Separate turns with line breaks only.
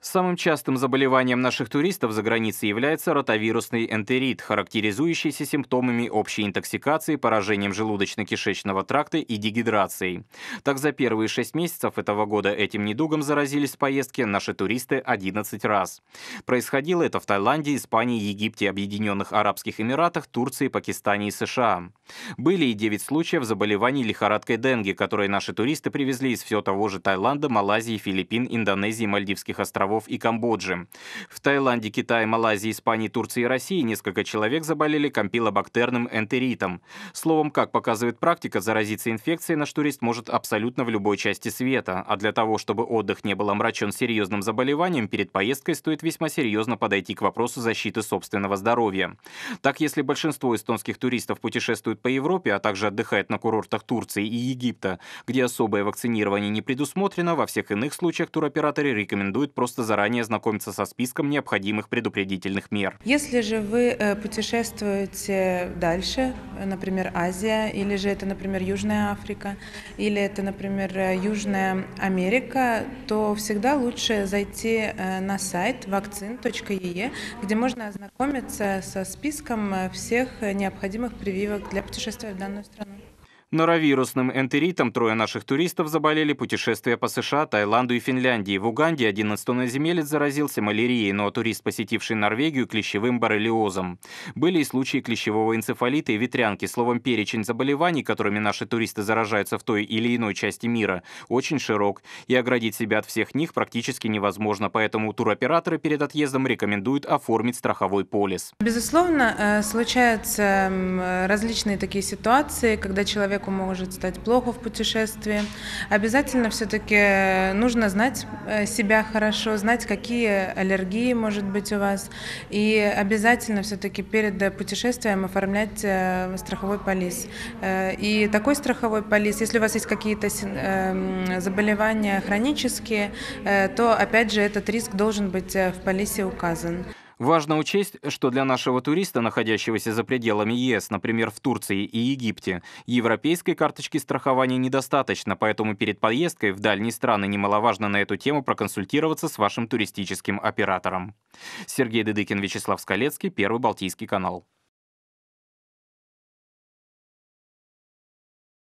Самым частым заболеванием наших туристов за границей является ротовирусный энтерит, характеризующийся симптомами общей интоксикации, поражением желудочно-кишечного тракта и дегидрацией. Так, за первые шесть месяцев этого года этим недугом заразились в поездке наши туристы 11 раз. Происходило это в Таиланде, Испании, Египте, Объединенных Арабских Эмиратах, Турции, Пакистане и США. Были и 9 случаев заболеваний лихорадкой денге, которые наши туристы привезли из все того же Таиланда, Малайзии, Филиппин, Индонезии, Мальдивских островов островов и Камбоджи. В Таиланде, Китае, Малайзии, Испании, Турции и России несколько человек заболели компилобактерным энтеритом. Словом, как показывает практика, заразиться инфекцией наш турист может абсолютно в любой части света. А для того, чтобы отдых не был омрачен серьезным заболеванием, перед поездкой стоит весьма серьезно подойти к вопросу защиты собственного здоровья. Так, если большинство эстонских туристов путешествуют по Европе, а также отдыхает на курортах Турции и Египта, где особое вакцинирование не предусмотрено, во всех иных случаях туроператоры рекомендуют просто просто заранее знакомиться со списком необходимых предупредительных мер.
Если же вы э, путешествуете дальше, э, например, Азия, или же это, например, Южная Африка, или это, например, э, Южная Америка, то всегда лучше зайти на сайт vaccin.ee, где можно ознакомиться со списком всех необходимых прививок для путешествия в данную страну.
Норовирусным энтеритом трое наших туристов заболели путешествия по США, Таиланду и Финляндии. В Уганде один иноземелец заразился малярией, но турист, посетивший Норвегию, клещевым боррелиозом. Были и случаи клещевого энцефалита и ветрянки. Словом, перечень заболеваний, которыми наши туристы заражаются в той или иной части мира, очень широк, и оградить себя от всех них практически невозможно, поэтому туроператоры перед отъездом рекомендуют оформить страховой полис.
Безусловно, э, случаются различные такие ситуации, когда человек человеку может стать плохо в путешествии. Обязательно все-таки э, нужно знать э, себя хорошо, знать, какие аллергии может быть у вас. И обязательно все-таки перед э, путешествием оформлять страховой полис. И такой страховой полис, если у вас есть какие-то эм, заболевания хронические, то опять же этот риск должен быть в полисе указан.
Важно учесть, что для нашего туриста, находящегося за пределами ЕС, например, в Турции и Египте, европейской карточки страхования недостаточно, поэтому перед поездкой в дальние страны немаловажно на эту тему проконсультироваться с вашим туристическим оператором. Сергей Дедыкин, Вячеслав Скалецкий, Первый Балтийский канал.